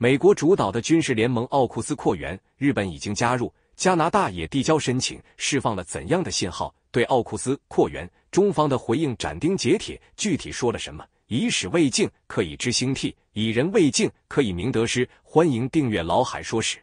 美国主导的军事联盟奥库斯扩员，日本已经加入，加拿大也递交申请，释放了怎样的信号？对奥库斯扩员，中方的回应斩钉截铁，具体说了什么？以史为镜，可以知兴替；以人为镜，可以明得失。欢迎订阅老海说史。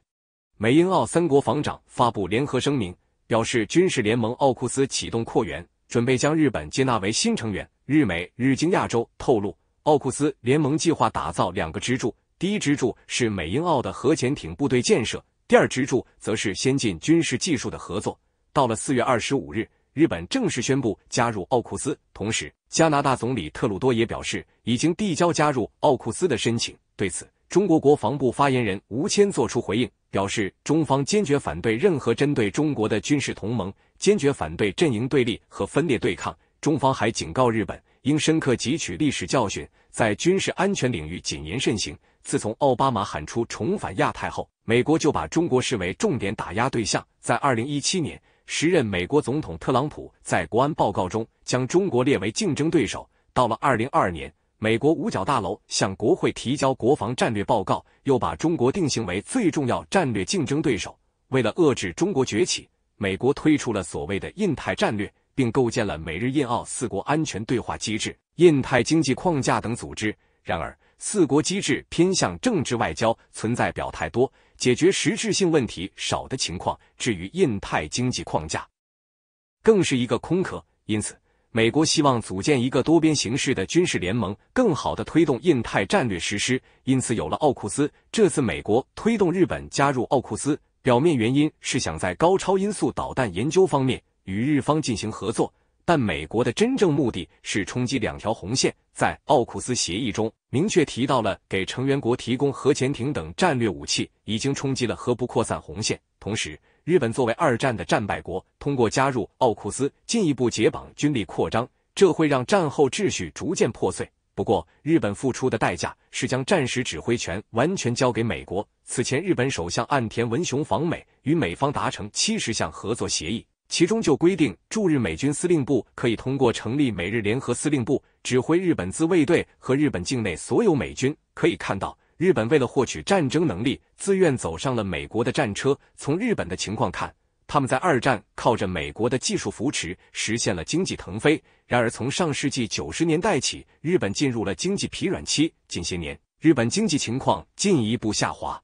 美英澳三国防长发布联合声明，表示军事联盟奥库斯启动扩员，准备将日本接纳为新成员。日美日经亚洲透露，奥库斯联盟计划打造两个支柱。第一支柱是美英澳的核潜艇部队建设，第二支柱则是先进军事技术的合作。到了四月二十五日，日本正式宣布加入奥库斯，同时加拿大总理特鲁多也表示已经递交加入奥库斯的申请。对此，中国国防部发言人吴谦作出回应，表示中方坚决反对任何针对中国的军事同盟，坚决反对阵营对立和分裂对抗。中方还警告日本。应深刻汲取历史教训，在军事安全领域谨言慎行。自从奥巴马喊出“重返亚太”后，美国就把中国视为重点打压对象。在二零一七年，时任美国总统特朗普在国安报告中将中国列为竞争对手。到了二零二二年，美国五角大楼向国会提交国防战略报告，又把中国定性为最重要战略竞争对手。为了遏制中国崛起，美国推出了所谓的印太战略。并构建了美日印澳四国安全对话机制、印太经济框架等组织。然而，四国机制偏向政治外交，存在表态多、解决实质性问题少的情况。至于印太经济框架，更是一个空壳。因此，美国希望组建一个多边形式的军事联盟，更好的推动印太战略实施。因此，有了奥库斯。这次美国推动日本加入奥库斯，表面原因是想在高超音速导弹研究方面。与日方进行合作，但美国的真正目的是冲击两条红线。在奥库斯协议中，明确提到了给成员国提供核潜艇等战略武器，已经冲击了核不扩散红线。同时，日本作为二战的战败国，通过加入奥库斯，进一步解绑军力扩张，这会让战后秩序逐渐破碎。不过，日本付出的代价是将战时指挥权完全交给美国。此前，日本首相岸田文雄访美，与美方达成七十项合作协议。其中就规定，驻日美军司令部可以通过成立美日联合司令部，指挥日本自卫队和日本境内所有美军。可以看到，日本为了获取战争能力，自愿走上了美国的战车。从日本的情况看，他们在二战靠着美国的技术扶持，实现了经济腾飞。然而，从上世纪九十年代起，日本进入了经济疲软期。近些年，日本经济情况进一步下滑。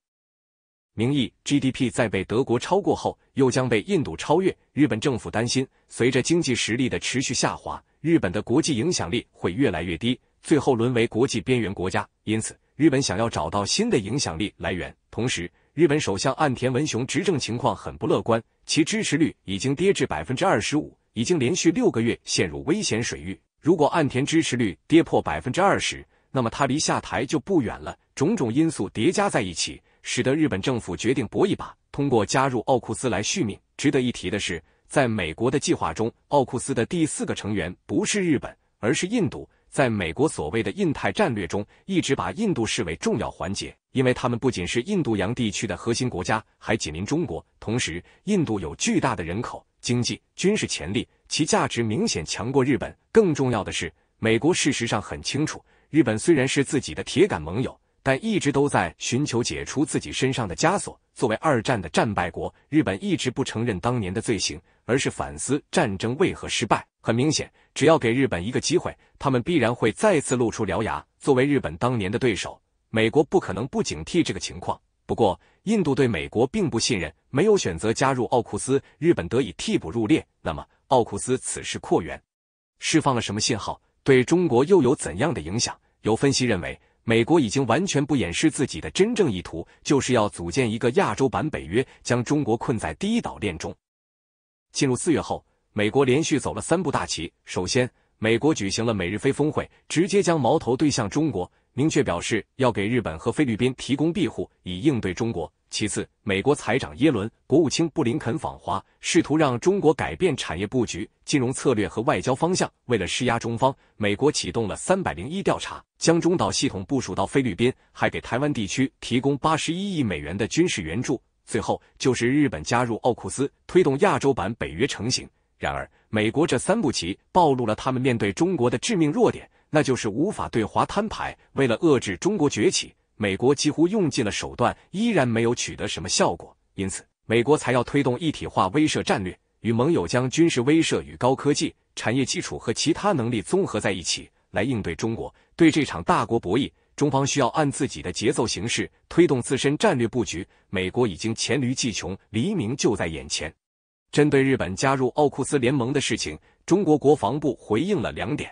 名义 GDP 在被德国超过后，又将被印度超越。日本政府担心，随着经济实力的持续下滑，日本的国际影响力会越来越低，最后沦为国际边缘国家。因此，日本想要找到新的影响力来源。同时，日本首相岸田文雄执政情况很不乐观，其支持率已经跌至百分之二十五，已经连续六个月陷入危险水域。如果岸田支持率跌破百分之二十，那么他离下台就不远了。种种因素叠加在一起。使得日本政府决定搏一把，通过加入奥库斯来续命。值得一提的是，在美国的计划中，奥库斯的第四个成员不是日本，而是印度。在美国所谓的印太战略中，一直把印度视为重要环节，因为他们不仅是印度洋地区的核心国家，还紧邻中国。同时，印度有巨大的人口、经济、军事潜力，其价值明显强过日本。更重要的是，美国事实上很清楚，日本虽然是自己的铁杆盟友。但一直都在寻求解除自己身上的枷锁。作为二战的战败国，日本一直不承认当年的罪行，而是反思战争为何失败。很明显，只要给日本一个机会，他们必然会再次露出獠牙。作为日本当年的对手，美国不可能不警惕这个情况。不过，印度对美国并不信任，没有选择加入奥库斯，日本得以替补入列。那么，奥库斯此时扩员，释放了什么信号？对中国又有怎样的影响？有分析认为。美国已经完全不掩饰自己的真正意图，就是要组建一个亚洲版北约，将中国困在第一岛链中。进入四月后，美国连续走了三步大棋。首先，美国举行了美日菲峰会，直接将矛头对向中国，明确表示要给日本和菲律宾提供庇护，以应对中国。其次，美国财长耶伦、国务卿布林肯访华，试图让中国改变产业布局、金融策略和外交方向。为了施压中方，美国启动了三百零一调查，将中导系统部署到菲律宾，还给台湾地区提供八十一亿美元的军事援助。最后就是日本加入奥库斯，推动亚洲版北约成型。然而，美国这三步棋暴露了他们面对中国的致命弱点，那就是无法对华摊牌。为了遏制中国崛起。美国几乎用尽了手段，依然没有取得什么效果，因此美国才要推动一体化威慑战略，与盟友将军事威慑与高科技产业基础和其他能力综合在一起，来应对中国。对这场大国博弈，中方需要按自己的节奏形式推动自身战略布局。美国已经黔驴技穷，黎明就在眼前。针对日本加入奥库斯联盟的事情，中国国防部回应了两点。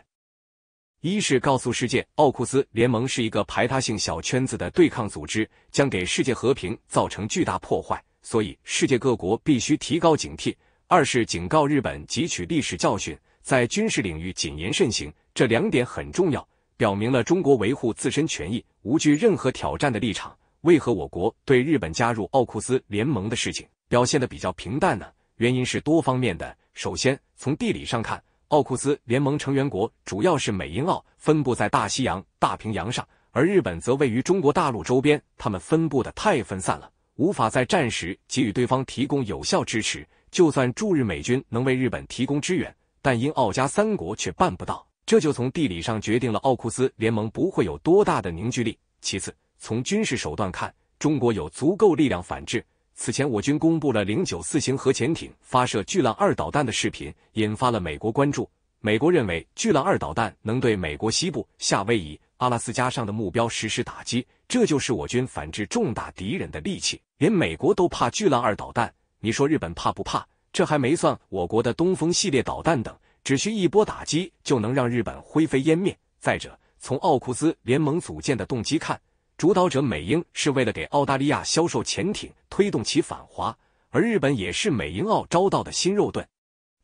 一是告诉世界，奥库斯联盟是一个排他性小圈子的对抗组织，将给世界和平造成巨大破坏，所以世界各国必须提高警惕；二是警告日本汲取历史教训，在军事领域谨言慎行。这两点很重要，表明了中国维护自身权益、无惧任何挑战的立场。为何我国对日本加入奥库斯联盟的事情表现的比较平淡呢？原因是多方面的。首先，从地理上看。奥库斯联盟成员国主要是美英澳，分布在大西洋、大平洋上，而日本则位于中国大陆周边。他们分布的太分散了，无法在战时给予对方提供有效支持。就算驻日美军能为日本提供支援，但英澳加三国却办不到。这就从地理上决定了奥库斯联盟不会有多大的凝聚力。其次，从军事手段看，中国有足够力量反制。此前，我军公布了零九四型核潜艇发射巨浪二导弹的视频，引发了美国关注。美国认为，巨浪二导弹能对美国西部、夏威夷、阿拉斯加上的目标实施打击，这就是我军反制重大敌人的利器。连美国都怕巨浪二导弹，你说日本怕不怕？这还没算我国的东风系列导弹等，只需一波打击就能让日本灰飞烟灭。再者，从奥库斯联盟组建的动机看。主导者美英是为了给澳大利亚销售潜艇，推动其反华；而日本也是美英澳招到的新肉盾，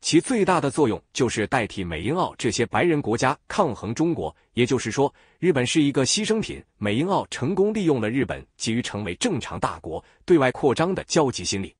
其最大的作用就是代替美英澳这些白人国家抗衡中国。也就是说，日本是一个牺牲品。美英澳成功利用了日本急于成为正常大国、对外扩张的焦急心理，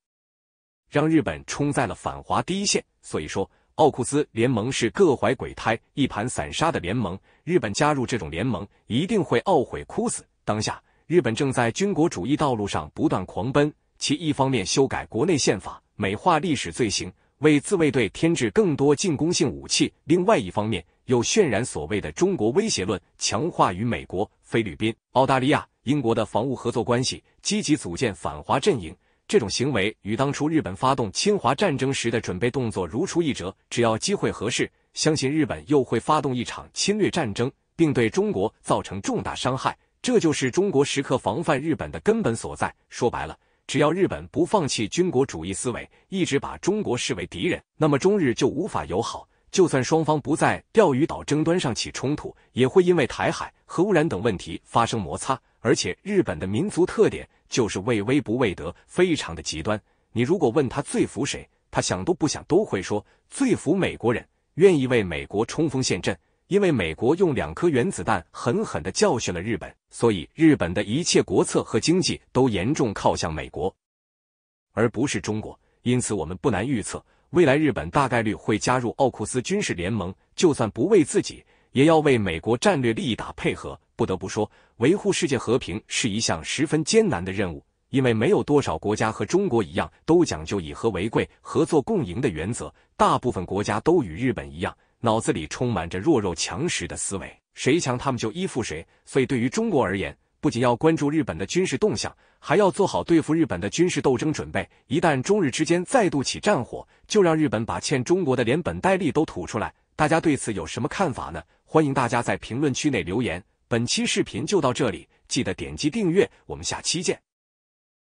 让日本冲在了反华第一线。所以说，奥库斯联盟是各怀鬼胎、一盘散沙的联盟。日本加入这种联盟，一定会懊悔哭死。当下，日本正在军国主义道路上不断狂奔。其一方面修改国内宪法，美化历史罪行，为自卫队添置更多进攻性武器；另外一方面，又渲染所谓的中国威胁论，强化与美国、菲律宾、澳大利亚、英国的防务合作关系，积极组建反华阵营。这种行为与当初日本发动侵华战争时的准备动作如出一辙。只要机会合适，相信日本又会发动一场侵略战争，并对中国造成重大伤害。这就是中国时刻防范日本的根本所在。说白了，只要日本不放弃军国主义思维，一直把中国视为敌人，那么中日就无法友好。就算双方不在钓鱼岛争端上起冲突，也会因为台海、核污染等问题发生摩擦。而且，日本的民族特点就是畏威不畏德，非常的极端。你如果问他最服谁，他想都不想都会说最服美国人，愿意为美国冲锋陷阵。因为美国用两颗原子弹狠狠的教训了日本，所以日本的一切国策和经济都严重靠向美国，而不是中国。因此，我们不难预测，未来日本大概率会加入奥库斯军事联盟，就算不为自己，也要为美国战略利益打配合。不得不说，维护世界和平是一项十分艰难的任务，因为没有多少国家和中国一样都讲究以和为贵、合作共赢的原则，大部分国家都与日本一样。脑子里充满着弱肉强食的思维，谁强他们就依附谁。所以对于中国而言，不仅要关注日本的军事动向，还要做好对付日本的军事斗争准备。一旦中日之间再度起战火，就让日本把欠中国的连本带利都吐出来。大家对此有什么看法呢？欢迎大家在评论区内留言。本期视频就到这里，记得点击订阅，我们下期见。